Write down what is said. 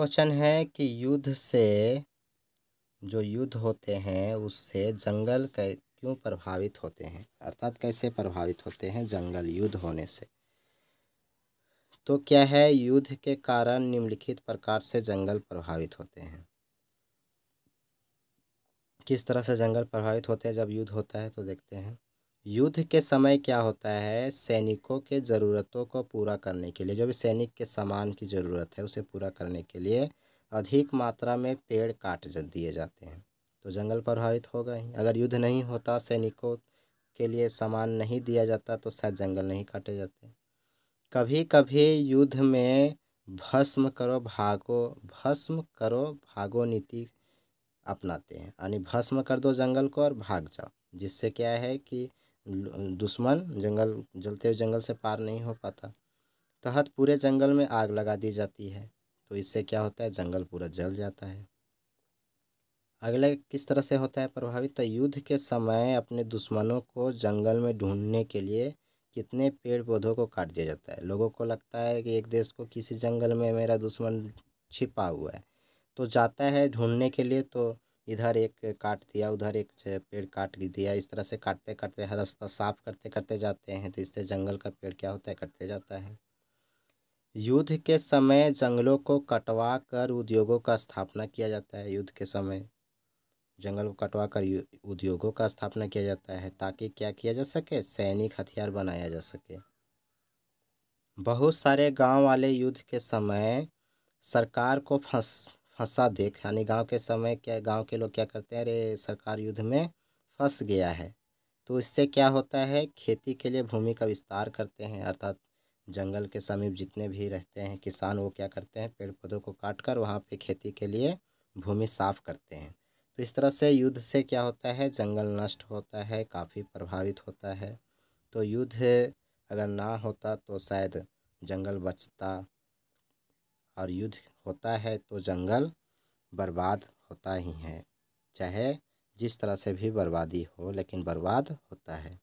question है कि युद्ध से जो युद्ध होते हैं उससे जंगल क्यों प्रभावित होते हैं अर्थात कैसे प्रभावित होते हैं जंगल युद्ध होने से तो क्या है युद्ध के कारण निम्नलिखित प्रकार से जंगल प्रभावित होते हैं किस तरह से जंगल प्रभावित होते हैं जब युद्ध होता है तो देखते हैं युद्ध के समय क्या होता है सैनिकों के ज़रूरतों को पूरा करने के लिए जो भी सैनिक के सामान की ज़रूरत है उसे पूरा करने के लिए अधिक मात्रा में पेड़ काट दिए जाते हैं तो जंगल प्रभावित होगा ही अगर युद्ध नहीं होता सैनिकों के लिए सामान नहीं दिया जाता तो शायद जंगल नहीं काटे जाते कभी कभी युद्ध में भस्म करो भागो भस्म करो भागो नीति अपनाते हैं यानी भस्म कर दो जंगल को और भाग जाओ जिससे क्या है कि दुश्मन जंगल जलते हुए जंगल से पार नहीं हो पाता तहत पूरे जंगल में आग लगा दी जाती है तो इससे क्या होता है जंगल पूरा जल जाता है अगले किस तरह से होता है प्रभावित युद्ध के समय अपने दुश्मनों को जंगल में ढूंढने के लिए कितने पेड़ पौधों को काट दिया जाता है लोगों को लगता है कि एक देश को किसी जंगल में मेरा दुश्मन छिपा हुआ है तो जाता है ढूंढने के लिए तो इधर एक काट दिया उधर एक पेड़ काट दिया इस तरह से काटते काटते हर रास्ता साफ करते करते जाते हैं तो इससे जंगल का पेड़ क्या होता है कटते जाता है युद्ध के समय जंगलों को कटवा कर उद्योगों का स्थापना किया जाता है युद्ध के समय जंगल को कटवा कर उद्योगों का स्थापना किया जाता है ताकि क्या किया जा सके सैनिक हथियार बनाया जा सके बहुत सारे गांव वाले युद्ध के समय सरकार को फंस फंसा देख यानी गांव के समय क्या गांव के लोग क्या करते हैं अरे सरकार युद्ध में फंस गया है तो इससे क्या होता है खेती के लिए भूमि का विस्तार करते हैं अर्थात जंगल के समीप जितने भी रहते हैं किसान वो क्या करते हैं पेड़ पौधों को काट कर वहाँ पर खेती के लिए भूमि साफ करते हैं तो इस तरह से युद्ध से क्या होता है जंगल नष्ट होता है काफ़ी प्रभावित होता है तो युद्ध अगर ना होता तो शायद जंगल बचता और युद्ध होता है तो जंगल बर्बाद होता ही है चाहे जिस तरह से भी बर्बादी हो लेकिन बर्बाद होता है